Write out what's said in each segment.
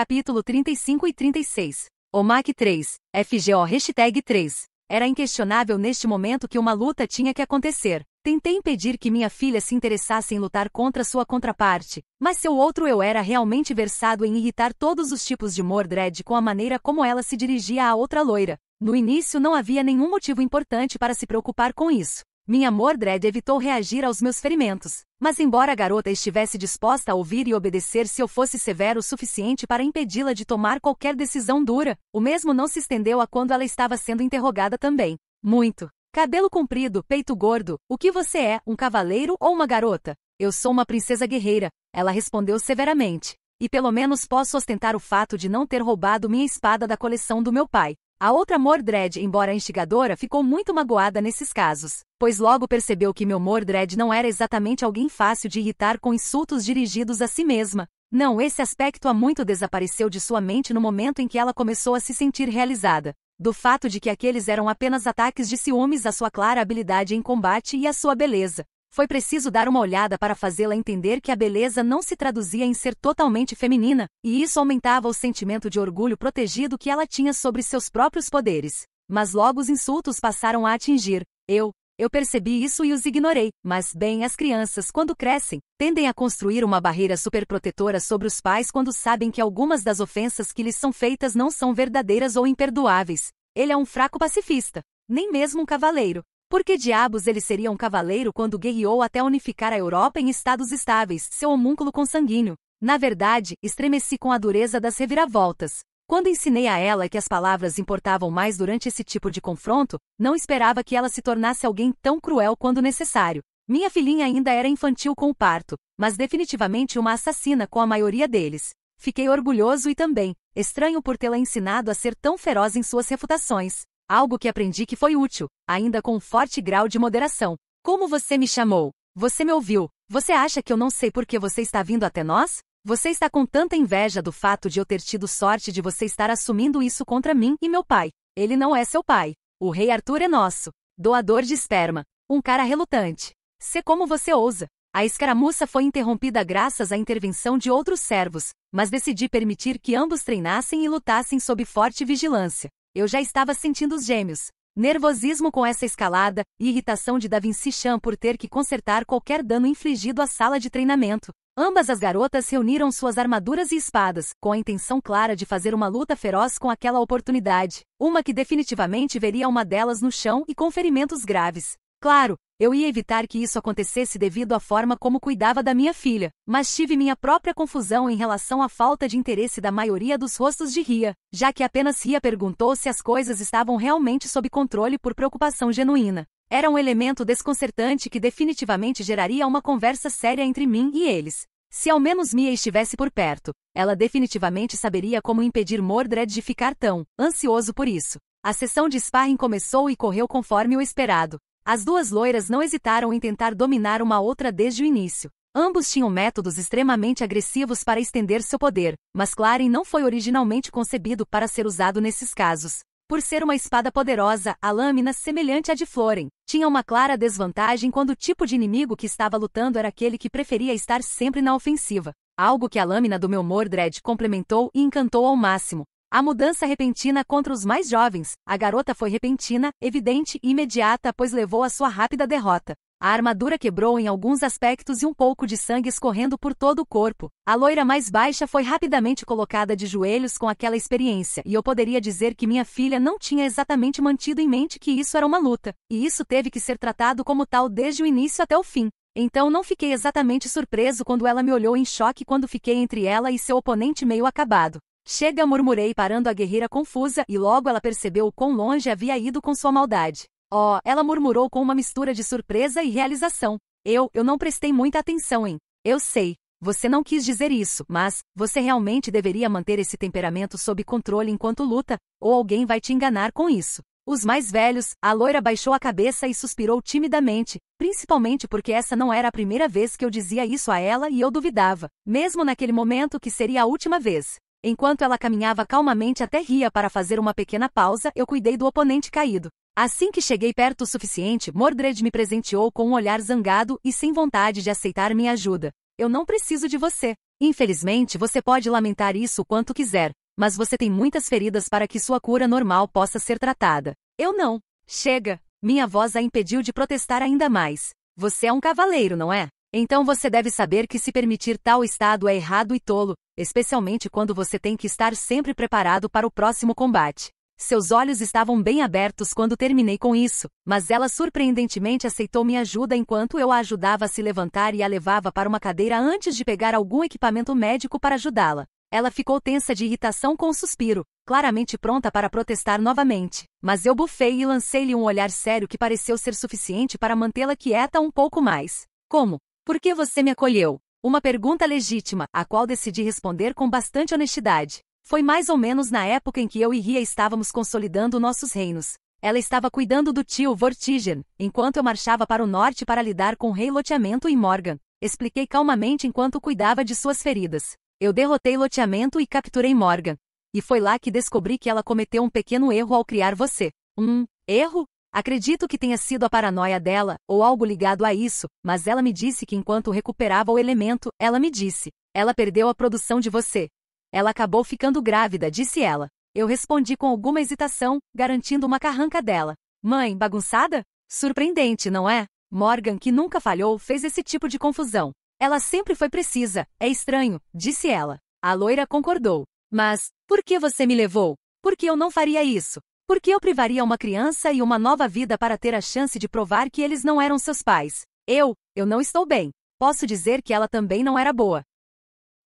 Capítulo 35 e 36. O Mac 3, FGO Hashtag 3. Era inquestionável neste momento que uma luta tinha que acontecer. Tentei impedir que minha filha se interessasse em lutar contra sua contraparte, mas seu outro eu era realmente versado em irritar todos os tipos de Mordred com a maneira como ela se dirigia à outra loira. No início não havia nenhum motivo importante para se preocupar com isso. Minha Mordred evitou reagir aos meus ferimentos, mas embora a garota estivesse disposta a ouvir e obedecer se eu fosse severo o suficiente para impedi-la de tomar qualquer decisão dura, o mesmo não se estendeu a quando ela estava sendo interrogada também. Muito. Cabelo comprido, peito gordo, o que você é, um cavaleiro ou uma garota? Eu sou uma princesa guerreira, ela respondeu severamente. E pelo menos posso ostentar o fato de não ter roubado minha espada da coleção do meu pai. A outra Mordred, embora instigadora, ficou muito magoada nesses casos, pois logo percebeu que meu Mordred não era exatamente alguém fácil de irritar com insultos dirigidos a si mesma. Não, esse aspecto há muito desapareceu de sua mente no momento em que ela começou a se sentir realizada, do fato de que aqueles eram apenas ataques de ciúmes à sua clara habilidade em combate e à sua beleza. Foi preciso dar uma olhada para fazê-la entender que a beleza não se traduzia em ser totalmente feminina, e isso aumentava o sentimento de orgulho protegido que ela tinha sobre seus próprios poderes. Mas logo os insultos passaram a atingir. Eu, eu percebi isso e os ignorei, mas bem, as crianças, quando crescem, tendem a construir uma barreira superprotetora sobre os pais quando sabem que algumas das ofensas que lhes são feitas não são verdadeiras ou imperdoáveis. Ele é um fraco pacifista, nem mesmo um cavaleiro. Por que diabos ele seria um cavaleiro quando guerreou até unificar a Europa em estados estáveis, seu homúnculo consanguíneo? Na verdade, estremeci com a dureza das reviravoltas. Quando ensinei a ela que as palavras importavam mais durante esse tipo de confronto, não esperava que ela se tornasse alguém tão cruel quando necessário. Minha filhinha ainda era infantil com o parto, mas definitivamente uma assassina com a maioria deles. Fiquei orgulhoso e também estranho por tê-la ensinado a ser tão feroz em suas refutações. Algo que aprendi que foi útil, ainda com um forte grau de moderação. Como você me chamou? Você me ouviu? Você acha que eu não sei por que você está vindo até nós? Você está com tanta inveja do fato de eu ter tido sorte de você estar assumindo isso contra mim e meu pai. Ele não é seu pai. O rei Arthur é nosso. Doador de esperma. Um cara relutante. Se como você ousa. A escaramuça foi interrompida graças à intervenção de outros servos, mas decidi permitir que ambos treinassem e lutassem sob forte vigilância. Eu já estava sentindo os gêmeos. Nervosismo com essa escalada e irritação de Davinci Chan por ter que consertar qualquer dano infligido à sala de treinamento. Ambas as garotas reuniram suas armaduras e espadas, com a intenção clara de fazer uma luta feroz com aquela oportunidade. Uma que definitivamente veria uma delas no chão e com ferimentos graves. Claro, eu ia evitar que isso acontecesse devido à forma como cuidava da minha filha, mas tive minha própria confusão em relação à falta de interesse da maioria dos rostos de Ria, já que apenas Ria perguntou se as coisas estavam realmente sob controle por preocupação genuína. Era um elemento desconcertante que definitivamente geraria uma conversa séria entre mim e eles. Se ao menos Mia estivesse por perto, ela definitivamente saberia como impedir Mordred de ficar tão ansioso por isso. A sessão de sparring começou e correu conforme o esperado. As duas loiras não hesitaram em tentar dominar uma outra desde o início. Ambos tinham métodos extremamente agressivos para estender seu poder, mas Claren não foi originalmente concebido para ser usado nesses casos. Por ser uma espada poderosa, a lâmina, semelhante à de Floren, tinha uma clara desvantagem quando o tipo de inimigo que estava lutando era aquele que preferia estar sempre na ofensiva. Algo que a lâmina do meu Mordred complementou e encantou ao máximo. A mudança repentina contra os mais jovens, a garota foi repentina, evidente e imediata, pois levou a sua rápida derrota. A armadura quebrou em alguns aspectos e um pouco de sangue escorrendo por todo o corpo. A loira mais baixa foi rapidamente colocada de joelhos com aquela experiência, e eu poderia dizer que minha filha não tinha exatamente mantido em mente que isso era uma luta, e isso teve que ser tratado como tal desde o início até o fim. Então não fiquei exatamente surpreso quando ela me olhou em choque quando fiquei entre ela e seu oponente meio acabado. Chega, murmurei, parando a guerreira confusa, e logo ela percebeu o quão longe havia ido com sua maldade. Oh, ela murmurou com uma mistura de surpresa e realização. Eu, eu não prestei muita atenção em. Eu sei. Você não quis dizer isso, mas você realmente deveria manter esse temperamento sob controle enquanto luta, ou alguém vai te enganar com isso. Os mais velhos, a loira baixou a cabeça e suspirou timidamente, principalmente porque essa não era a primeira vez que eu dizia isso a ela e eu duvidava, mesmo naquele momento que seria a última vez. Enquanto ela caminhava calmamente até Ria para fazer uma pequena pausa, eu cuidei do oponente caído. Assim que cheguei perto o suficiente, Mordred me presenteou com um olhar zangado e sem vontade de aceitar minha ajuda. Eu não preciso de você. Infelizmente, você pode lamentar isso o quanto quiser, mas você tem muitas feridas para que sua cura normal possa ser tratada. Eu não. Chega. Minha voz a impediu de protestar ainda mais. Você é um cavaleiro, não é? Então você deve saber que se permitir tal estado é errado e tolo, especialmente quando você tem que estar sempre preparado para o próximo combate. Seus olhos estavam bem abertos quando terminei com isso, mas ela surpreendentemente aceitou minha ajuda enquanto eu a ajudava a se levantar e a levava para uma cadeira antes de pegar algum equipamento médico para ajudá-la. Ela ficou tensa de irritação com um suspiro, claramente pronta para protestar novamente. Mas eu bufei e lancei-lhe um olhar sério que pareceu ser suficiente para mantê-la quieta um pouco mais. Como? Por que você me acolheu? Uma pergunta legítima, a qual decidi responder com bastante honestidade. Foi mais ou menos na época em que eu e Ria estávamos consolidando nossos reinos. Ela estava cuidando do tio Vortigen, enquanto eu marchava para o norte para lidar com o rei Loteamento e Morgan. Expliquei calmamente enquanto cuidava de suas feridas. Eu derrotei Loteamento e capturei Morgan. E foi lá que descobri que ela cometeu um pequeno erro ao criar você. Um erro? Acredito que tenha sido a paranoia dela, ou algo ligado a isso, mas ela me disse que enquanto recuperava o elemento, ela me disse: ela perdeu a produção de você. Ela acabou ficando grávida, disse ela. Eu respondi com alguma hesitação, garantindo uma carranca dela. Mãe, bagunçada? Surpreendente, não é? Morgan, que nunca falhou, fez esse tipo de confusão. Ela sempre foi precisa, é estranho, disse ela. A loira concordou. Mas, por que você me levou? Por que eu não faria isso? Por que eu privaria uma criança e uma nova vida para ter a chance de provar que eles não eram seus pais? Eu, eu não estou bem. Posso dizer que ela também não era boa.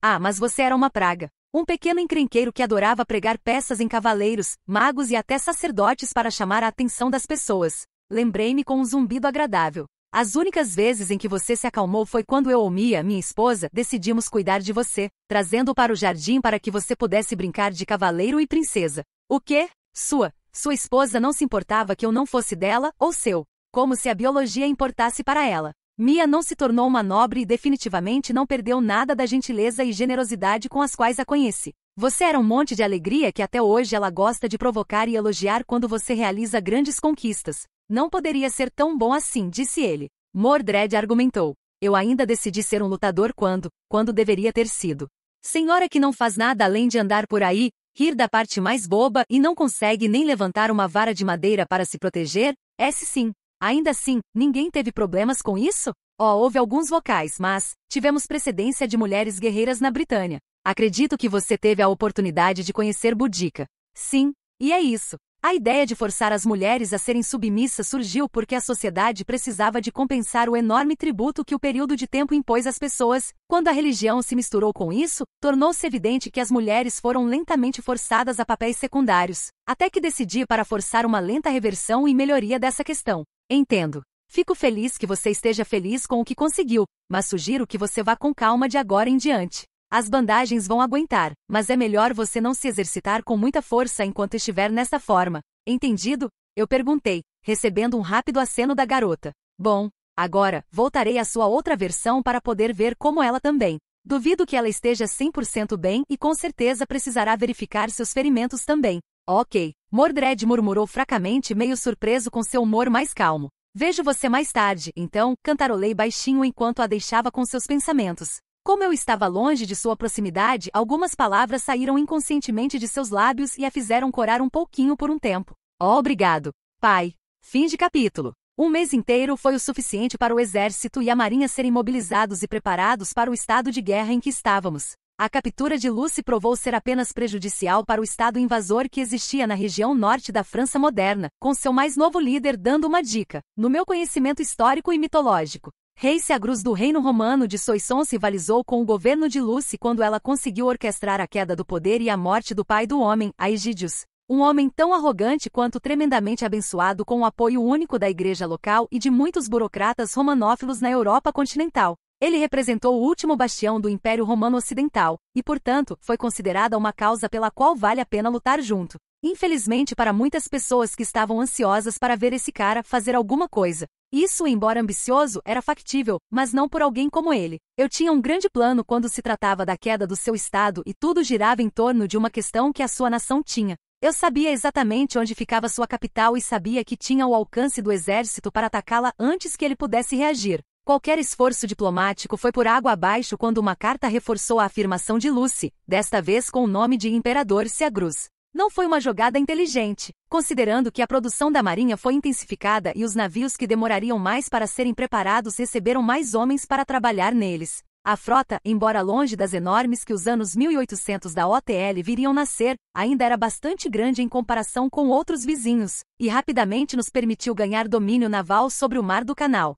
Ah, mas você era uma praga. Um pequeno encrenqueiro que adorava pregar peças em cavaleiros, magos e até sacerdotes para chamar a atenção das pessoas. Lembrei-me com um zumbido agradável. As únicas vezes em que você se acalmou foi quando eu ou Mia, minha esposa, decidimos cuidar de você, trazendo-o para o jardim para que você pudesse brincar de cavaleiro e princesa. O quê? Sua, sua esposa não se importava que eu não fosse dela ou seu, como se a biologia importasse para ela. Mia não se tornou uma nobre e definitivamente não perdeu nada da gentileza e generosidade com as quais a conheci. Você era um monte de alegria que até hoje ela gosta de provocar e elogiar quando você realiza grandes conquistas. Não poderia ser tão bom assim, disse ele. Mordred argumentou. Eu ainda decidi ser um lutador quando, quando deveria ter sido. Senhora que não faz nada além de andar por aí, rir da parte mais boba e não consegue nem levantar uma vara de madeira para se proteger? É S sim. Ainda assim, ninguém teve problemas com isso? Ó, oh, houve alguns vocais, mas tivemos precedência de mulheres guerreiras na Britânia. Acredito que você teve a oportunidade de conhecer Budica. Sim, e é isso. A ideia de forçar as mulheres a serem submissas surgiu porque a sociedade precisava de compensar o enorme tributo que o período de tempo impôs às pessoas. Quando a religião se misturou com isso, tornou-se evidente que as mulheres foram lentamente forçadas a papéis secundários, até que decidi para forçar uma lenta reversão e melhoria dessa questão. Entendo. Fico feliz que você esteja feliz com o que conseguiu, mas sugiro que você vá com calma de agora em diante. As bandagens vão aguentar, mas é melhor você não se exercitar com muita força enquanto estiver nessa forma. Entendido? Eu perguntei, recebendo um rápido aceno da garota. Bom, agora, voltarei à sua outra versão para poder ver como ela também. Duvido que ela esteja 100% bem e com certeza precisará verificar seus ferimentos também. Ok. Mordred murmurou fracamente, meio surpreso com seu humor mais calmo. Vejo você mais tarde, então, cantarolei baixinho enquanto a deixava com seus pensamentos. Como eu estava longe de sua proximidade, algumas palavras saíram inconscientemente de seus lábios e a fizeram corar um pouquinho por um tempo. Oh, obrigado, pai. Fim de capítulo. Um mês inteiro foi o suficiente para o exército e a marinha serem mobilizados e preparados para o estado de guerra em que estávamos. A captura de Lucy provou ser apenas prejudicial para o estado invasor que existia na região norte da França moderna, com seu mais novo líder dando uma dica, no meu conhecimento histórico e mitológico, Rei Seagrus do Reino Romano de Soissons rivalizou com o governo de Lucy quando ela conseguiu orquestrar a queda do poder e a morte do pai do homem, Aegidius, um homem tão arrogante quanto tremendamente abençoado com o apoio único da igreja local e de muitos burocratas romanófilos na Europa continental. Ele representou o último bastião do Império Romano Ocidental, e portanto, foi considerada uma causa pela qual vale a pena lutar junto. Infelizmente para muitas pessoas que estavam ansiosas para ver esse cara fazer alguma coisa, isso, embora ambicioso, era factível, mas não por alguém como ele. Eu tinha um grande plano quando se tratava da queda do seu estado e tudo girava em torno de uma questão que a sua nação tinha. Eu sabia exatamente onde ficava sua capital e sabia que tinha o alcance do exército para atacá-la antes que ele pudesse reagir. Qualquer esforço diplomático foi por água abaixo quando uma carta reforçou a afirmação de Lucy, desta vez com o nome de Imperador Seagruz. Não foi uma jogada inteligente, considerando que a produção da Marinha foi intensificada e os navios que demorariam mais para serem preparados receberam mais homens para trabalhar neles. A frota, embora longe das enormes que os anos 1800 da OTL viriam nascer, ainda era bastante grande em comparação com outros vizinhos, e rapidamente nos permitiu ganhar domínio naval sobre o Mar do Canal.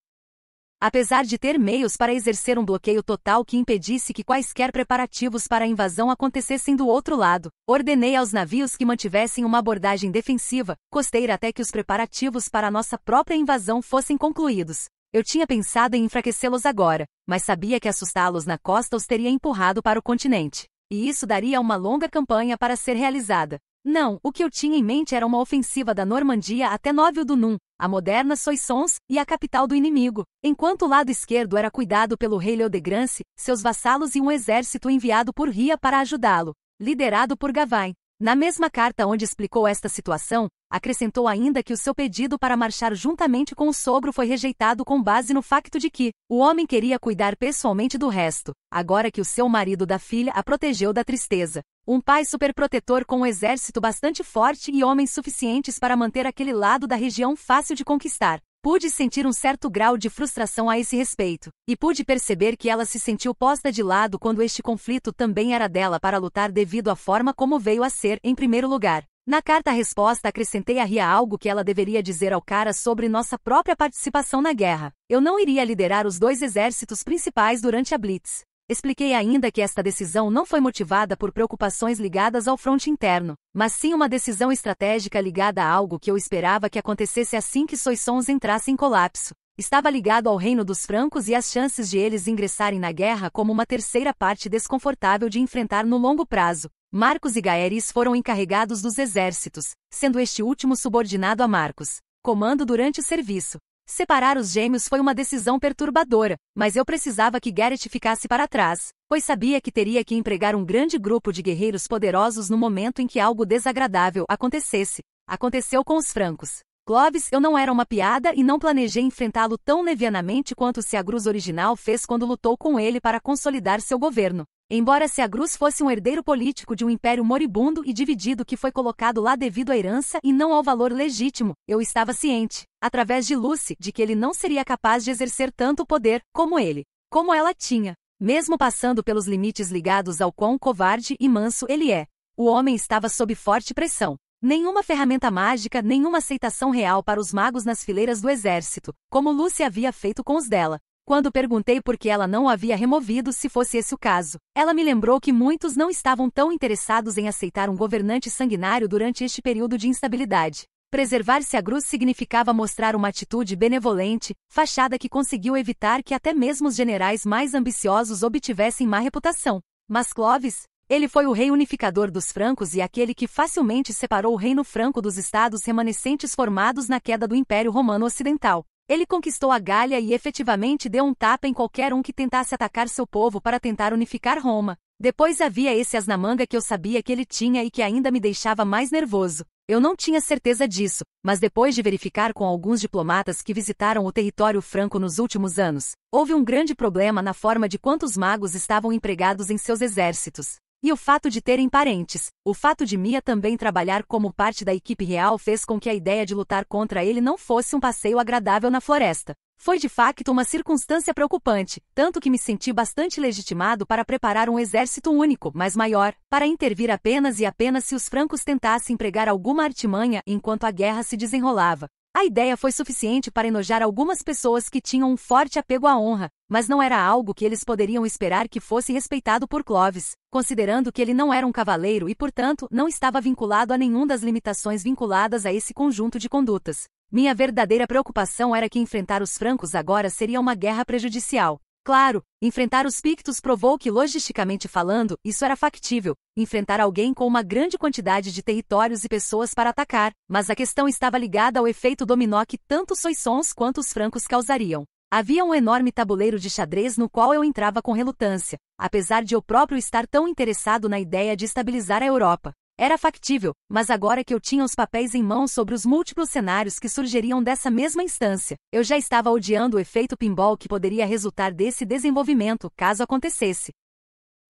Apesar de ter meios para exercer um bloqueio total que impedisse que quaisquer preparativos para a invasão acontecessem do outro lado, ordenei aos navios que mantivessem uma abordagem defensiva, costeira até que os preparativos para a nossa própria invasão fossem concluídos. Eu tinha pensado em enfraquecê-los agora, mas sabia que assustá-los na costa os teria empurrado para o continente. E isso daria uma longa campanha para ser realizada. Não, o que eu tinha em mente era uma ofensiva da Normandia até Novio do Nun, a moderna Soissons e a capital do inimigo, enquanto o lado esquerdo era cuidado pelo rei Leodegrance, seus vassalos e um exército enviado por Ria para ajudá-lo, liderado por Gavain. Na mesma carta onde explicou esta situação, acrescentou ainda que o seu pedido para marchar juntamente com o sogro foi rejeitado com base no facto de que o homem queria cuidar pessoalmente do resto, agora que o seu marido da filha a protegeu da tristeza. Um pai superprotetor com um exército bastante forte e homens suficientes para manter aquele lado da região fácil de conquistar. Pude sentir um certo grau de frustração a esse respeito, e pude perceber que ela se sentiu posta de lado quando este conflito também era dela para lutar devido à forma como veio a ser, em primeiro lugar. Na carta-resposta acrescentei a Ria algo que ela deveria dizer ao cara sobre nossa própria participação na guerra. Eu não iria liderar os dois exércitos principais durante a Blitz. Expliquei ainda que esta decisão não foi motivada por preocupações ligadas ao fronte interno, mas sim uma decisão estratégica ligada a algo que eu esperava que acontecesse assim que Soissons entrasse em colapso. Estava ligado ao reino dos francos e às chances de eles ingressarem na guerra como uma terceira parte desconfortável de enfrentar no longo prazo. Marcos e Gaeris foram encarregados dos exércitos, sendo este último subordinado a Marcos. Comando durante o serviço. Separar os gêmeos foi uma decisão perturbadora, mas eu precisava que Garrett ficasse para trás, pois sabia que teria que empregar um grande grupo de guerreiros poderosos no momento em que algo desagradável acontecesse. Aconteceu com os francos. Clovis, eu não era uma piada e não planejei enfrentá-lo tão levianamente quanto se a Gruz original fez quando lutou com ele para consolidar seu governo. Embora Seagruz fosse um herdeiro político de um império moribundo e dividido que foi colocado lá devido à herança e não ao valor legítimo, eu estava ciente, através de Lucy, de que ele não seria capaz de exercer tanto poder como ele, como ela tinha, mesmo passando pelos limites ligados ao quão covarde e manso ele é. O homem estava sob forte pressão. Nenhuma ferramenta mágica, nenhuma aceitação real para os magos nas fileiras do exército, como Lucy havia feito com os dela. Quando perguntei por que ela não o havia removido se fosse esse o caso, ela me lembrou que muitos não estavam tão interessados em aceitar um governante sanguinário durante este período de instabilidade. Preservar-se a cruz significava mostrar uma atitude benevolente, fachada que conseguiu evitar que até mesmo os generais mais ambiciosos obtivessem má reputação. Mas Clovis, ele foi o rei unificador dos francos e aquele que facilmente separou o reino franco dos estados remanescentes formados na queda do Império Romano Ocidental. Ele conquistou a Gália e efetivamente deu um tapa em qualquer um que tentasse atacar seu povo para tentar unificar Roma. Depois havia esse as na manga que eu sabia que ele tinha e que ainda me deixava mais nervoso. Eu não tinha certeza disso, mas depois de verificar com alguns diplomatas que visitaram o território franco nos últimos anos, houve um grande problema na forma de quantos magos estavam empregados em seus exércitos. E o fato de terem parentes, o fato de Mia também trabalhar como parte da equipe real fez com que a ideia de lutar contra ele não fosse um passeio agradável na floresta. Foi de facto uma circunstância preocupante, tanto que me senti bastante legitimado para preparar um exército único, mas maior, para intervir apenas e apenas se os francos tentassem empregar alguma artimanha enquanto a guerra se desenrolava. A ideia foi suficiente para enojar algumas pessoas que tinham um forte apego à honra, mas não era algo que eles poderiam esperar que fosse respeitado por Clovis, considerando que ele não era um cavaleiro e, portanto, não estava vinculado a nenhum das limitações vinculadas a esse conjunto de condutas. Minha verdadeira preocupação era que enfrentar os francos agora seria uma guerra prejudicial. Claro, enfrentar os Pictos provou que, logisticamente falando, isso era factível, enfrentar alguém com uma grande quantidade de territórios e pessoas para atacar, mas a questão estava ligada ao efeito dominó que tanto os soissons quanto os francos causariam. Havia um enorme tabuleiro de xadrez no qual eu entrava com relutância, apesar de eu próprio estar tão interessado na ideia de estabilizar a Europa. Era factível, mas agora que eu tinha os papéis em mãos sobre os múltiplos cenários que surgiriam dessa mesma instância, eu já estava odiando o efeito pinball que poderia resultar desse desenvolvimento, caso acontecesse.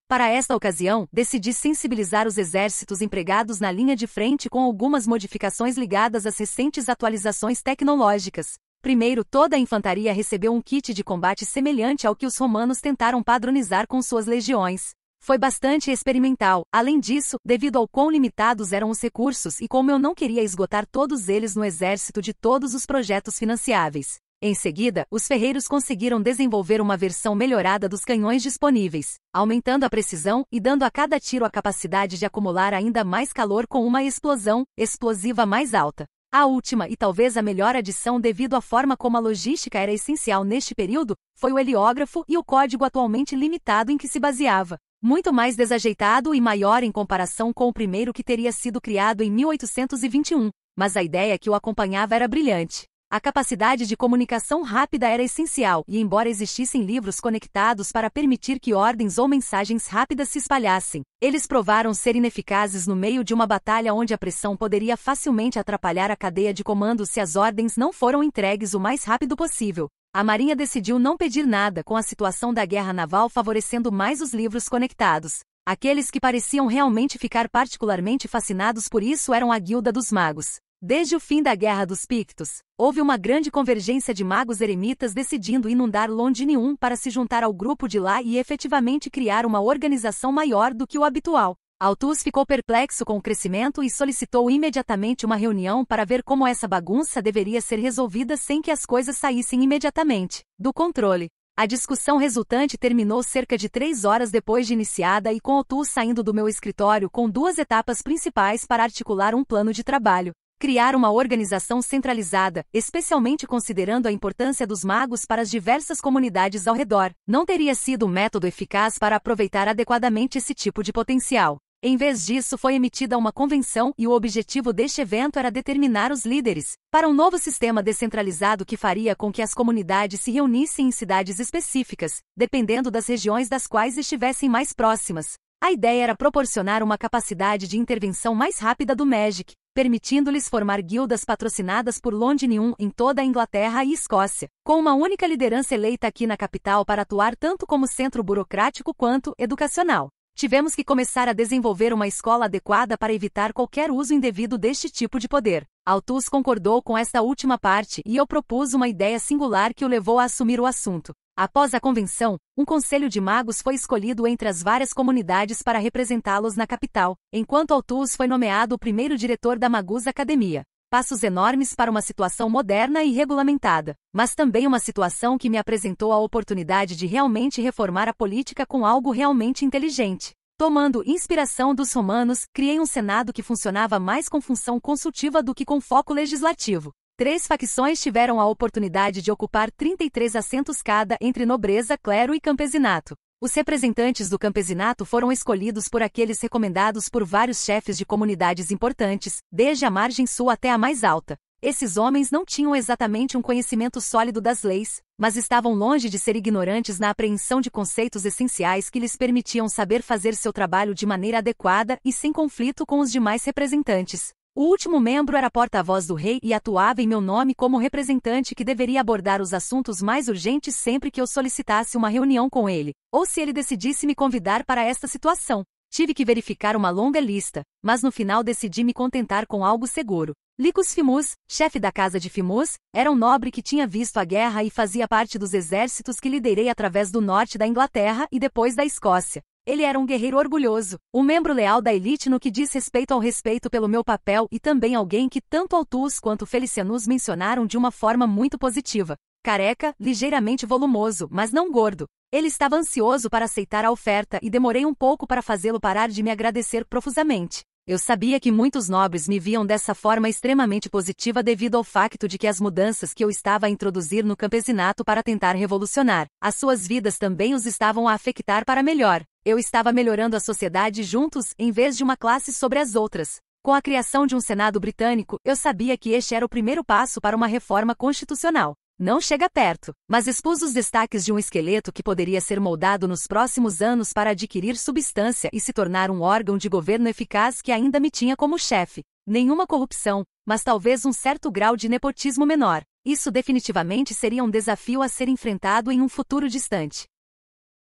Para esta ocasião, decidi sensibilizar os exércitos empregados na linha de frente com algumas modificações ligadas às recentes atualizações tecnológicas. Primeiro, toda a infantaria recebeu um kit de combate semelhante ao que os romanos tentaram padronizar com suas legiões foi bastante experimental. Além disso, devido ao quão limitados eram os recursos e como eu não queria esgotar todos eles no exército de todos os projetos financiáveis. Em seguida, os ferreiros conseguiram desenvolver uma versão melhorada dos canhões disponíveis, aumentando a precisão e dando a cada tiro a capacidade de acumular ainda mais calor com uma explosão explosiva mais alta. A última e talvez a melhor adição devido à forma como a logística era essencial neste período foi o heliógrafo e o código atualmente limitado em que se baseava muito mais desajeitado e maior em comparação com o primeiro que teria sido criado em 1821, mas a ideia que o acompanhava era brilhante. A capacidade de comunicação rápida era essencial, e embora existissem livros conectados para permitir que ordens ou mensagens rápidas se espalhassem, eles provaram ser ineficazes no meio de uma batalha onde a pressão poderia facilmente atrapalhar a cadeia de comando se as ordens não foram entregues o mais rápido possível a Marinha decidiu não pedir nada com a situação da guerra naval favorecendo mais os livros conectados. Aqueles que pareciam realmente ficar particularmente fascinados por isso eram a Guilda dos Magos. Desde o fim da Guerra dos Pictos, houve uma grande convergência de magos eremitas decidindo inundar Londinium para se juntar ao grupo de lá e efetivamente criar uma organização maior do que o habitual. Altus ficou perplexo com o crescimento e solicitou imediatamente uma reunião para ver como essa bagunça deveria ser resolvida sem que as coisas saíssem imediatamente do controle. A discussão resultante terminou cerca de três horas depois de iniciada e com Altus saindo do meu escritório com duas etapas principais para articular um plano de trabalho. Criar uma organização centralizada, especialmente considerando a importância dos magos para as diversas comunidades ao redor, não teria sido um método eficaz para aproveitar adequadamente esse tipo de potencial. Em vez disso, foi emitida uma convenção e o objetivo deste evento era determinar os líderes para um novo sistema descentralizado que faria com que as comunidades se reunissem em cidades específicas, dependendo das regiões das quais estivessem mais próximas. A ideia era proporcionar uma capacidade de intervenção mais rápida do Magic, permitindo-lhes formar guildas patrocinadas por Londinium em toda a Inglaterra e Escócia, com uma única liderança eleita aqui na capital para atuar tanto como centro burocrático quanto educacional. Tivemos que começar a desenvolver uma escola adequada para evitar qualquer uso indevido deste tipo de poder. Altus concordou com esta última parte e eu propus uma ideia singular que o levou a assumir o assunto. Após a convenção, um conselho de magos foi escolhido entre as várias comunidades para representá-los na capital, enquanto Altus foi nomeado o primeiro diretor da Magus Academia passos enormes para uma situação moderna e regulamentada, mas também uma situação que me apresentou a oportunidade de realmente reformar a política com algo realmente inteligente. Tomando inspiração dos romanos, criei um Senado que funcionava mais com função consultiva do que com foco legislativo. Três facções tiveram a oportunidade de ocupar 33 assentos cada entre nobreza, clero e campesinato. Os representantes do campesinato foram escolhidos por aqueles recomendados por vários chefes de comunidades importantes, desde a margem sul até a mais alta. Esses homens não tinham exatamente um conhecimento sólido das leis, mas estavam longe de ser ignorantes na apreensão de conceitos essenciais que lhes permitiam saber fazer seu trabalho de maneira adequada e sem conflito com os demais representantes. O último membro era porta-voz do rei e atuava em meu nome como representante que deveria abordar os assuntos mais urgentes sempre que eu solicitasse uma reunião com ele, ou se ele decidisse me convidar para esta situação. Tive que verificar uma longa lista, mas no final decidi me contentar com algo seguro. Licus Fimus, chefe da casa de Fimus, era um nobre que tinha visto a guerra e fazia parte dos exércitos que liderei através do norte da Inglaterra e depois da Escócia. Ele era um guerreiro orgulhoso, um membro leal da elite no que diz respeito ao respeito pelo meu papel e também alguém que tanto Altus quanto Felicianus mencionaram de uma forma muito positiva. Careca, ligeiramente volumoso, mas não gordo. Ele estava ansioso para aceitar a oferta e demorei um pouco para fazê-lo parar de me agradecer profusamente. Eu sabia que muitos nobres me viam dessa forma extremamente positiva devido ao facto de que as mudanças que eu estava a introduzir no campesinato para tentar revolucionar, as suas vidas também os estavam a afetar para melhor. Eu estava melhorando a sociedade juntos, em vez de uma classe sobre as outras. Com a criação de um Senado britânico, eu sabia que este era o primeiro passo para uma reforma constitucional. Não chega perto, mas expus os destaques de um esqueleto que poderia ser moldado nos próximos anos para adquirir substância e se tornar um órgão de governo eficaz que ainda me tinha como chefe. Nenhuma corrupção, mas talvez um certo grau de nepotismo menor. Isso definitivamente seria um desafio a ser enfrentado em um futuro distante.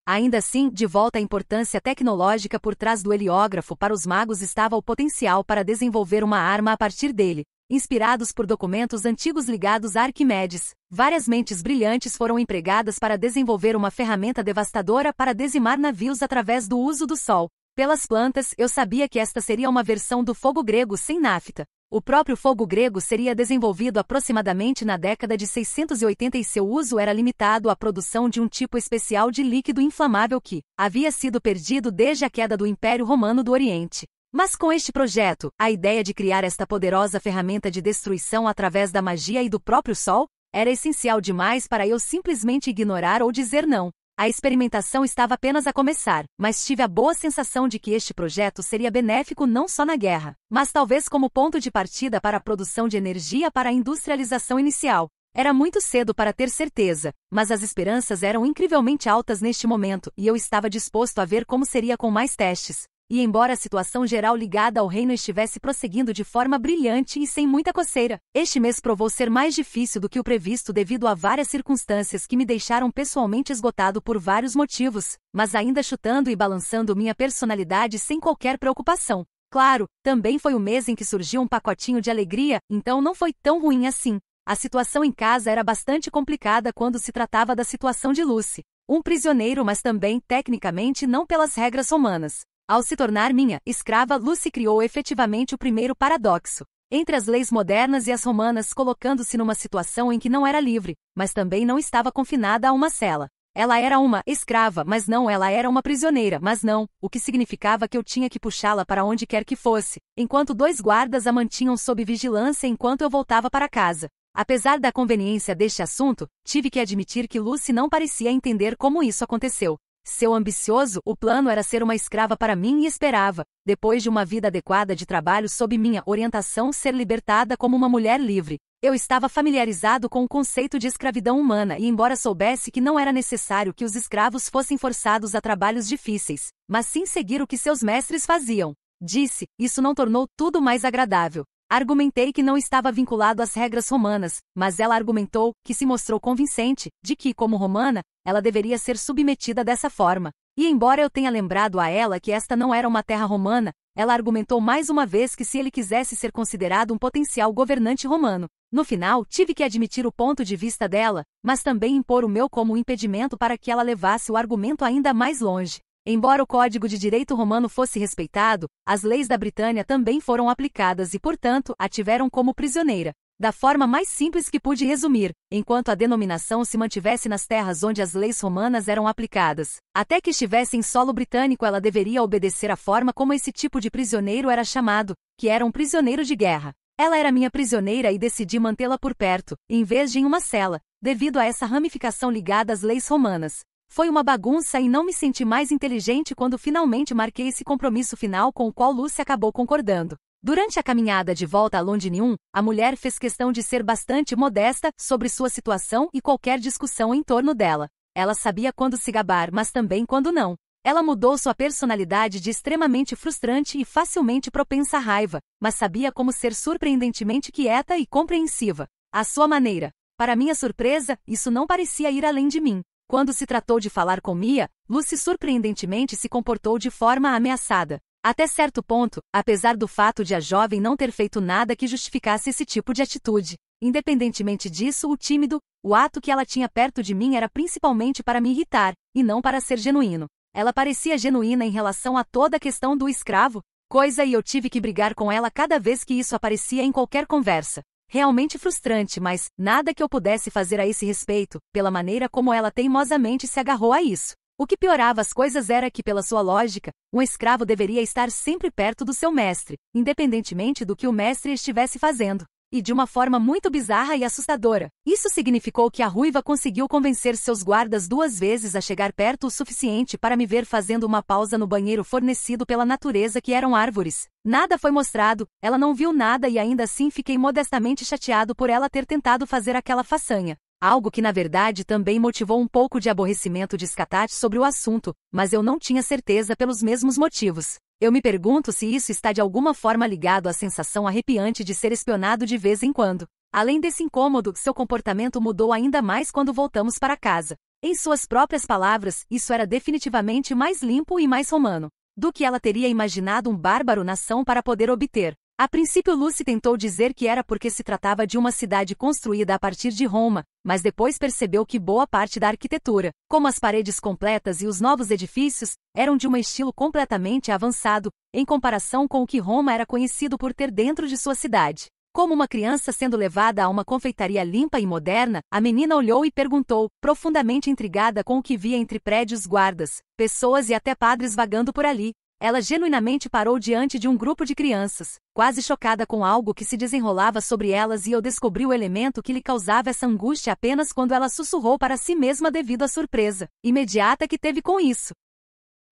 Ainda assim, de volta à importância tecnológica por trás do heliógrafo para os magos estava o potencial para desenvolver uma arma a partir dele, inspirados por documentos antigos ligados a Arquimedes. Várias mentes brilhantes foram empregadas para desenvolver uma ferramenta devastadora para dizimar navios através do uso do sol. Pelas plantas, eu sabia que esta seria uma versão do fogo grego sem nafta. O próprio fogo grego seria desenvolvido aproximadamente na década de 680 e seu uso era limitado à produção de um tipo especial de líquido inflamável que havia sido perdido desde a queda do Império Romano do Oriente. Mas com este projeto, a ideia de criar esta poderosa ferramenta de destruição através da magia e do próprio Sol era essencial demais para eu simplesmente ignorar ou dizer não. A experimentação estava apenas a começar, mas tive a boa sensação de que este projeto seria benéfico não só na guerra, mas talvez como ponto de partida para a produção de energia para a industrialização inicial. Era muito cedo para ter certeza, mas as esperanças eram incrivelmente altas neste momento e eu estava disposto a ver como seria com mais testes. E embora a situação geral ligada ao reino estivesse prosseguindo de forma brilhante e sem muita coceira, este mês provou ser mais difícil do que o previsto devido a várias circunstâncias que me deixaram pessoalmente esgotado por vários motivos, mas ainda chutando e balançando minha personalidade sem qualquer preocupação. Claro, também foi o mês em que surgiu um pacotinho de alegria, então não foi tão ruim assim. A situação em casa era bastante complicada quando se tratava da situação de Lucy, um prisioneiro, mas também, tecnicamente, não pelas regras romanas. Ao se tornar minha escrava, Lucy criou efetivamente o primeiro paradoxo entre as leis modernas e as romanas, colocando-se numa situação em que não era livre, mas também não estava confinada a uma cela. Ela era uma escrava, mas não ela era uma prisioneira, mas não, o que significava que eu tinha que puxá-la para onde quer que fosse, enquanto dois guardas a mantinham sob vigilância enquanto eu voltava para casa. Apesar da conveniência deste assunto, tive que admitir que Lucy não parecia entender como isso aconteceu. Seu ambicioso, o plano era ser uma escrava para mim e esperava, depois de uma vida adequada de trabalho sob minha orientação, ser libertada como uma mulher livre. Eu estava familiarizado com o conceito de escravidão humana e, embora soubesse que não era necessário que os escravos fossem forçados a trabalhos difíceis, mas sim seguir o que seus mestres faziam, disse, isso não tornou tudo mais agradável. Argumentei que não estava vinculado às regras romanas, mas ela argumentou, que se mostrou convincente, de que, como romana, ela deveria ser submetida dessa forma. E embora eu tenha lembrado a ela que esta não era uma terra romana, ela argumentou mais uma vez que se ele quisesse ser considerado um potencial governante romano, no final tive que admitir o ponto de vista dela, mas também impor o meu como impedimento para que ela levasse o argumento ainda mais longe. Embora o Código de Direito Romano fosse respeitado, as leis da Britânia também foram aplicadas e, portanto, a tiveram como prisioneira da forma mais simples que pude resumir, enquanto a denominação se mantivesse nas terras onde as leis romanas eram aplicadas. Até que estivesse em solo britânico, ela deveria obedecer à forma como esse tipo de prisioneiro era chamado, que era um prisioneiro de guerra. Ela era minha prisioneira e decidi mantê-la por perto, em vez de em uma cela, devido a essa ramificação ligada às leis romanas. Foi uma bagunça e não me senti mais inteligente quando finalmente marquei esse compromisso final com o qual Lucy acabou concordando. Durante a caminhada de volta a Londinium, a mulher fez questão de ser bastante modesta sobre sua situação e qualquer discussão em torno dela. Ela sabia quando se gabar, mas também quando não. Ela mudou sua personalidade de extremamente frustrante e facilmente propensa à raiva, mas sabia como ser surpreendentemente quieta e compreensiva. À sua maneira. Para minha surpresa, isso não parecia ir além de mim. Quando se tratou de falar com Mia, Lucy surpreendentemente se comportou de forma ameaçada. Até certo ponto, apesar do fato de a jovem não ter feito nada que justificasse esse tipo de atitude, independentemente disso, o tímido, o ato que ela tinha perto de mim era principalmente para me irritar, e não para ser genuíno. Ela parecia genuína em relação a toda a questão do escravo, coisa e eu tive que brigar com ela cada vez que isso aparecia em qualquer conversa. Realmente frustrante, mas nada que eu pudesse fazer a esse respeito, pela maneira como ela teimosamente se agarrou a isso. O que piorava as coisas era que, pela sua lógica, um escravo deveria estar sempre perto do seu mestre, independentemente do que o mestre estivesse fazendo. E de uma forma muito bizarra e assustadora. Isso significou que a ruiva conseguiu convencer seus guardas duas vezes a chegar perto o suficiente para me ver fazendo uma pausa no banheiro fornecido pela natureza que eram árvores. Nada foi mostrado, ela não viu nada e ainda assim fiquei modestamente chateado por ela ter tentado fazer aquela façanha algo que na verdade também motivou um pouco de aborrecimento de Scatat sobre o assunto, mas eu não tinha certeza pelos mesmos motivos. Eu me pergunto se isso está de alguma forma ligado à sensação arrepiante de ser espionado de vez em quando. Além desse incômodo, seu comportamento mudou ainda mais quando voltamos para casa. Em suas próprias palavras, isso era definitivamente mais limpo e mais romano do que ela teria imaginado um bárbaro nação para poder obter. A princípio Lucy tentou dizer que era porque se tratava de uma cidade construída a partir de Roma, mas depois percebeu que boa parte da arquitetura, como as paredes completas e os novos edifícios, eram de um estilo completamente avançado, em comparação com o que Roma era conhecido por ter dentro de sua cidade. Como uma criança sendo levada a uma confeitaria limpa e moderna, a menina olhou e perguntou, profundamente intrigada com o que via entre prédios guardas, pessoas e até padres vagando por ali, ela genuinamente parou diante de um grupo de crianças, quase chocada com algo que se desenrolava sobre elas e eu descobri o elemento que lhe causava essa angústia apenas quando ela sussurrou para si mesma devido à surpresa imediata que teve com isso.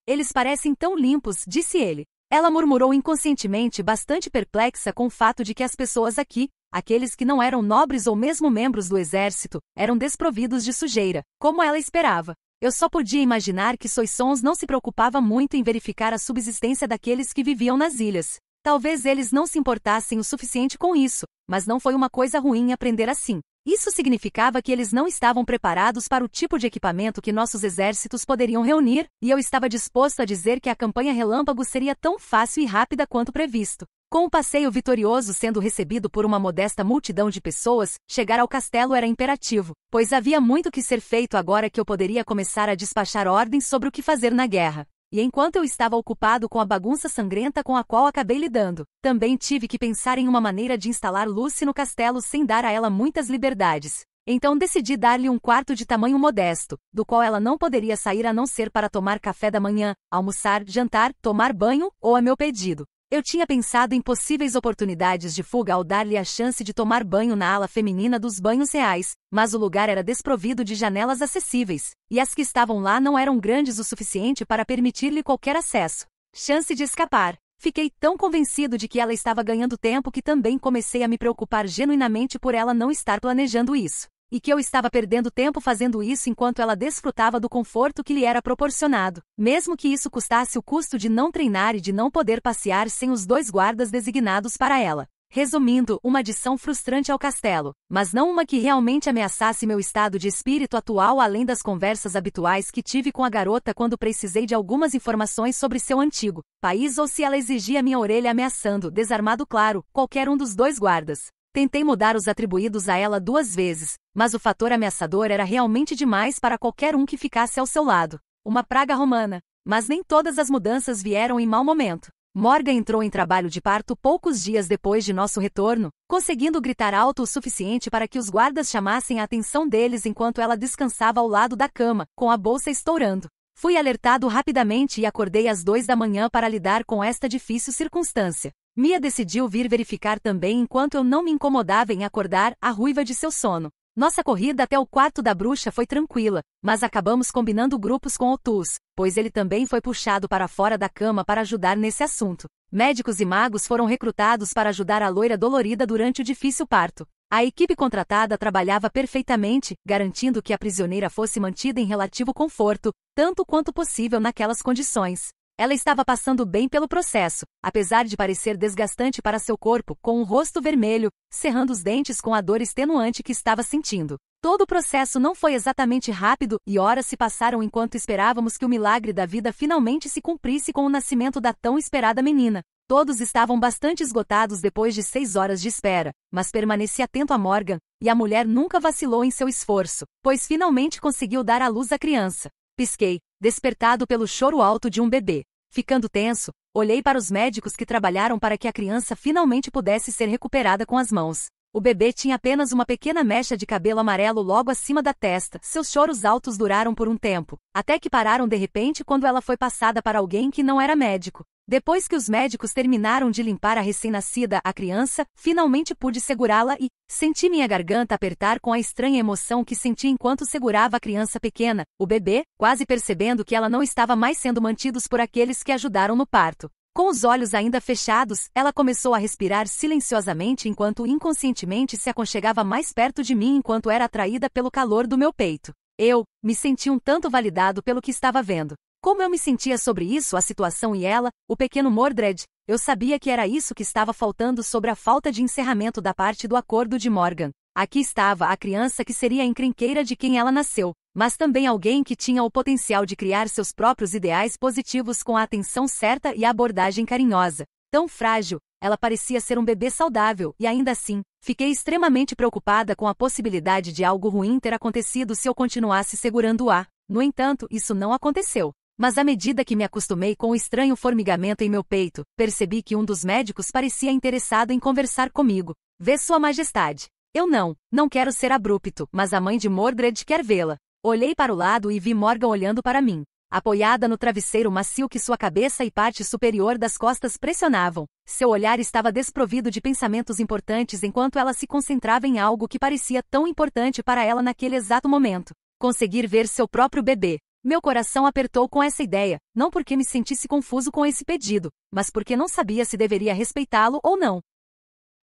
Eles parecem tão limpos, disse ele. Ela murmurou inconscientemente, bastante perplexa com o fato de que as pessoas aqui, aqueles que não eram nobres ou mesmo membros do exército, eram desprovidos de sujeira, como ela esperava. Eu só podia imaginar que Soissons não se preocupava muito em verificar a subsistência daqueles que viviam nas ilhas. Talvez eles não se importassem o suficiente com isso, mas não foi uma coisa ruim aprender assim. Isso significava que eles não estavam preparados para o tipo de equipamento que nossos exércitos poderiam reunir, e eu estava disposto a dizer que a campanha relâmpago seria tão fácil e rápida quanto previsto. Com o passeio vitorioso sendo recebido por uma modesta multidão de pessoas, chegar ao castelo era imperativo, pois havia muito que ser feito agora que eu poderia começar a despachar ordens sobre o que fazer na guerra. E enquanto eu estava ocupado com a bagunça sangrenta com a qual acabei lidando, também tive que pensar em uma maneira de instalar Lucy no castelo sem dar a ela muitas liberdades. Então decidi dar-lhe um quarto de tamanho modesto, do qual ela não poderia sair a não ser para tomar café da manhã, almoçar, jantar, tomar banho ou a meu pedido. Eu tinha pensado em possíveis oportunidades de fuga ao dar-lhe a chance de tomar banho na ala feminina dos banhos reais, mas o lugar era desprovido de janelas acessíveis, e as que estavam lá não eram grandes o suficiente para permitir-lhe qualquer acesso. Chance de escapar. Fiquei tão convencido de que ela estava ganhando tempo que também comecei a me preocupar genuinamente por ela não estar planejando isso e que eu estava perdendo tempo fazendo isso enquanto ela desfrutava do conforto que lhe era proporcionado, mesmo que isso custasse o custo de não treinar e de não poder passear sem os dois guardas designados para ela. Resumindo, uma adição frustrante ao castelo, mas não uma que realmente ameaçasse meu estado de espírito atual além das conversas habituais que tive com a garota quando precisei de algumas informações sobre seu antigo país ou se ela exigia minha orelha ameaçando, desarmado claro, qualquer um dos dois guardas. Tentei mudar os atribuídos a ela duas vezes, mas o fator ameaçador era realmente demais para qualquer um que ficasse ao seu lado. Uma praga romana. Mas nem todas as mudanças vieram em mau momento. Morgan entrou em trabalho de parto poucos dias depois de nosso retorno, conseguindo gritar alto o suficiente para que os guardas chamassem a atenção deles enquanto ela descansava ao lado da cama, com a bolsa estourando. Fui alertado rapidamente e acordei às duas da manhã para lidar com esta difícil circunstância. Mia decidiu vir verificar também enquanto eu não me incomodava em acordar a ruiva de seu sono. Nossa corrida até o quarto da bruxa foi tranquila, mas acabamos combinando grupos com Otus, pois ele também foi puxado para fora da cama para ajudar nesse assunto. Médicos e magos foram recrutados para ajudar a loira dolorida durante o difícil parto. A equipe contratada trabalhava perfeitamente, garantindo que a prisioneira fosse mantida em relativo conforto, tanto quanto possível naquelas condições. Ela estava passando bem pelo processo, apesar de parecer desgastante para seu corpo, com o um rosto vermelho, cerrando os dentes com a dor extenuante que estava sentindo. Todo o processo não foi exatamente rápido e horas se passaram enquanto esperávamos que o milagre da vida finalmente se cumprisse com o nascimento da tão esperada menina. Todos estavam bastante esgotados depois de seis horas de espera, mas permaneci atento a Morgan, e a mulher nunca vacilou em seu esforço, pois finalmente conseguiu dar à luz a criança. Pisquei, despertado pelo choro alto de um bebê. Ficando tenso, olhei para os médicos que trabalharam para que a criança finalmente pudesse ser recuperada com as mãos. O bebê tinha apenas uma pequena mecha de cabelo amarelo logo acima da testa. Seus choros altos duraram por um tempo, até que pararam de repente quando ela foi passada para alguém que não era médico. Depois que os médicos terminaram de limpar a recém-nascida, a criança, finalmente pude segurá-la e senti minha garganta apertar com a estranha emoção que senti enquanto segurava a criança pequena, o bebê, quase percebendo que ela não estava mais sendo mantidos por aqueles que ajudaram no parto. Com os olhos ainda fechados, ela começou a respirar silenciosamente enquanto inconscientemente se aconchegava mais perto de mim enquanto era atraída pelo calor do meu peito. Eu me senti um tanto validado pelo que estava vendo. Como eu me sentia sobre isso, a situação e ela, o pequeno Mordred, eu sabia que era isso que estava faltando sobre a falta de encerramento da parte do acordo de Morgan. Aqui estava a criança que seria a encrenqueira de quem ela nasceu mas também alguém que tinha o potencial de criar seus próprios ideais positivos com a atenção certa e a abordagem carinhosa. Tão frágil, ela parecia ser um bebê saudável, e ainda assim, fiquei extremamente preocupada com a possibilidade de algo ruim ter acontecido se eu continuasse segurando-a. No entanto, isso não aconteceu. Mas à medida que me acostumei com o estranho formigamento em meu peito, percebi que um dos médicos parecia interessado em conversar comigo. Vê Sua Majestade. Eu não, não quero ser abrupto, mas a mãe de Mordred quer vê-la. Olhei para o lado e vi Morgan olhando para mim, apoiada no travesseiro macio que sua cabeça e parte superior das costas pressionavam. Seu olhar estava desprovido de pensamentos importantes enquanto ela se concentrava em algo que parecia tão importante para ela naquele exato momento: conseguir ver seu próprio bebê. Meu coração apertou com essa ideia, não porque me sentisse confuso com esse pedido, mas porque não sabia se deveria respeitá-lo ou não.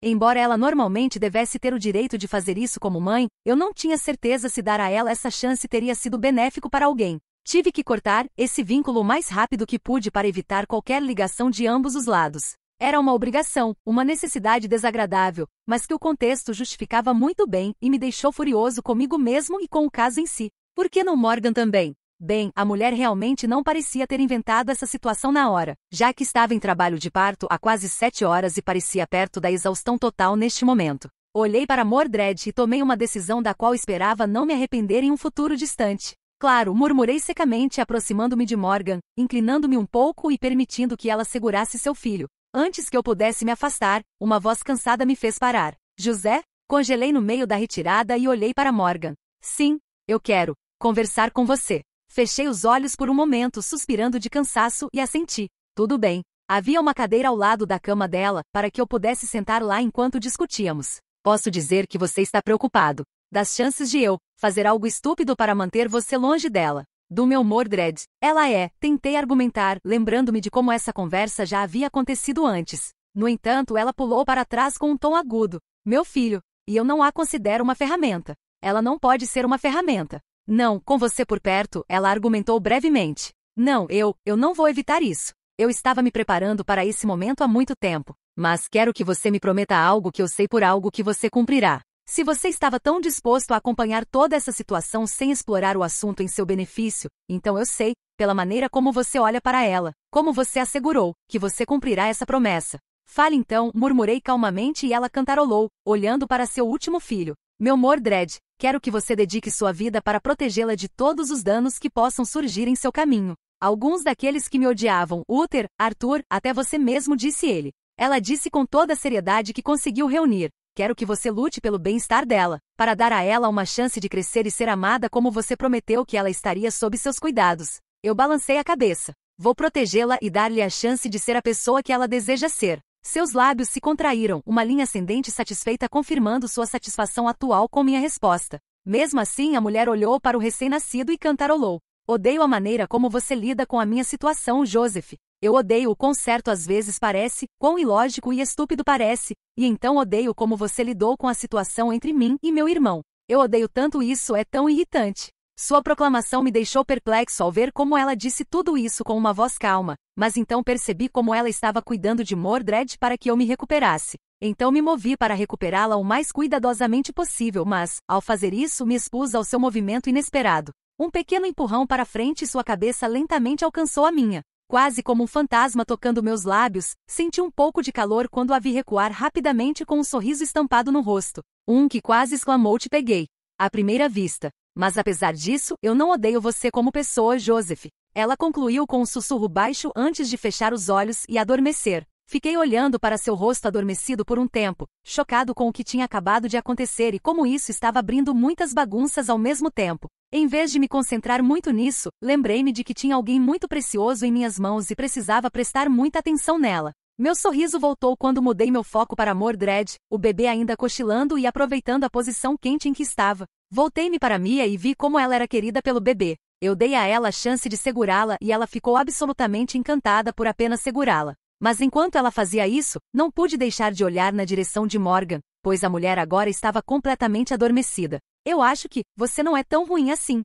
Embora ela normalmente devesse ter o direito de fazer isso como mãe, eu não tinha certeza se dar a ela essa chance teria sido benéfico para alguém. Tive que cortar esse vínculo o mais rápido que pude para evitar qualquer ligação de ambos os lados. Era uma obrigação, uma necessidade desagradável, mas que o contexto justificava muito bem e me deixou furioso comigo mesmo e com o caso em si. Por que não Morgan também? Bem, a mulher realmente não parecia ter inventado essa situação na hora, já que estava em trabalho de parto há quase sete horas e parecia perto da exaustão total neste momento. Olhei para Mordred e tomei uma decisão da qual esperava não me arrepender em um futuro distante. Claro, murmurei secamente, aproximando-me de Morgan, inclinando-me um pouco e permitindo que ela segurasse seu filho. Antes que eu pudesse me afastar, uma voz cansada me fez parar. José? Congelei no meio da retirada e olhei para Morgan. Sim, eu quero conversar com você. Fechei os olhos por um momento, suspirando de cansaço, e assenti. Tudo bem. Havia uma cadeira ao lado da cama dela, para que eu pudesse sentar lá enquanto discutíamos. Posso dizer que você está preocupado. Das chances de eu fazer algo estúpido para manter você longe dela. Do meu Mordred. Ela é, tentei argumentar, lembrando-me de como essa conversa já havia acontecido antes. No entanto, ela pulou para trás com um tom agudo. Meu filho. E eu não a considero uma ferramenta. Ela não pode ser uma ferramenta. Não, com você por perto, ela argumentou brevemente. Não, eu, eu não vou evitar isso. Eu estava me preparando para esse momento há muito tempo, mas quero que você me prometa algo que eu sei por algo que você cumprirá. Se você estava tão disposto a acompanhar toda essa situação sem explorar o assunto em seu benefício, então eu sei, pela maneira como você olha para ela, como você assegurou, que você cumprirá essa promessa. Fale então, murmurei calmamente e ela cantarolou, olhando para seu último filho. Meu Mordred, quero que você dedique sua vida para protegê-la de todos os danos que possam surgir em seu caminho. Alguns daqueles que me odiavam, Uther, Arthur, até você mesmo, disse ele. Ela disse com toda a seriedade que conseguiu reunir. Quero que você lute pelo bem-estar dela, para dar a ela uma chance de crescer e ser amada como você prometeu que ela estaria sob seus cuidados. Eu balancei a cabeça. Vou protegê-la e dar-lhe a chance de ser a pessoa que ela deseja ser. Seus lábios se contraíram, uma linha ascendente satisfeita confirmando sua satisfação atual com minha resposta. Mesmo assim, a mulher olhou para o recém-nascido e cantarolou. Odeio a maneira como você lida com a minha situação, Joseph. Eu odeio o quão certo às vezes parece, quão ilógico e estúpido parece, e então odeio como você lidou com a situação entre mim e meu irmão. Eu odeio tanto isso, é tão irritante. Sua proclamação me deixou perplexo ao ver como ela disse tudo isso com uma voz calma, mas então percebi como ela estava cuidando de Mordred para que eu me recuperasse. Então me movi para recuperá-la o mais cuidadosamente possível, mas, ao fazer isso, me expus ao seu movimento inesperado. Um pequeno empurrão para frente e sua cabeça lentamente alcançou a minha. Quase como um fantasma tocando meus lábios, senti um pouco de calor quando a vi recuar rapidamente com um sorriso estampado no rosto. Um que quase exclamou: Te peguei. À primeira vista, mas apesar disso, eu não odeio você como pessoa, Joseph. Ela concluiu com um sussurro baixo antes de fechar os olhos e adormecer. Fiquei olhando para seu rosto adormecido por um tempo, chocado com o que tinha acabado de acontecer e como isso estava abrindo muitas bagunças ao mesmo tempo. Em vez de me concentrar muito nisso, lembrei-me de que tinha alguém muito precioso em minhas mãos e precisava prestar muita atenção nela. Meu sorriso voltou quando mudei meu foco para Mordred, o bebê ainda cochilando e aproveitando a posição quente em que estava. Voltei-me para Mia e vi como ela era querida pelo bebê. Eu dei a ela a chance de segurá-la e ela ficou absolutamente encantada por apenas segurá-la. Mas enquanto ela fazia isso, não pude deixar de olhar na direção de Morgan, pois a mulher agora estava completamente adormecida. Eu acho que você não é tão ruim assim,